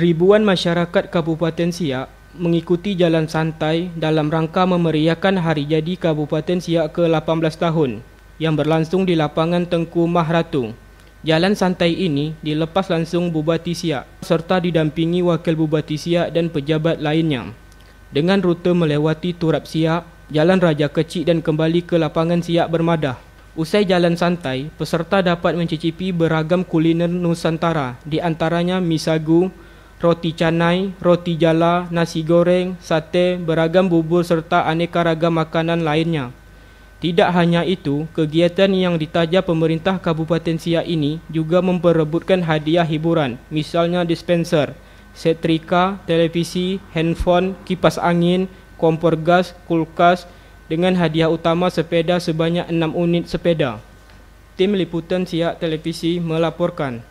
Ribuan masyarakat Kabupaten Siak mengikuti jalan santai dalam rangka memeriahkan hari jadi Kabupaten Siak ke-18 tahun yang berlangsung di lapangan Tengku Mahratu. Jalan santai ini dilepas langsung Bupati Siak serta didampingi Wakil Bupati Siak dan pejabat lainnya. Dengan rute melewati Turap Siak, Jalan Raja Kecik dan kembali ke lapangan Siak Bermadah. Usai jalan santai, peserta dapat mencicipi beragam kuliner Nusantara, di antaranya mie roti canai, roti jala, nasi goreng, sate, beragam bubur serta aneka ragam makanan lainnya. Tidak hanya itu, kegiatan yang ditaja pemerintah Kabupaten Siak ini juga memperebutkan hadiah hiburan, misalnya dispenser, setrika, televisi, handphone, kipas angin, kompor gas, kulkas, dengan hadiah utama sepeda sebanyak 6 unit sepeda. Tim Liputan Siak Televisi melaporkan.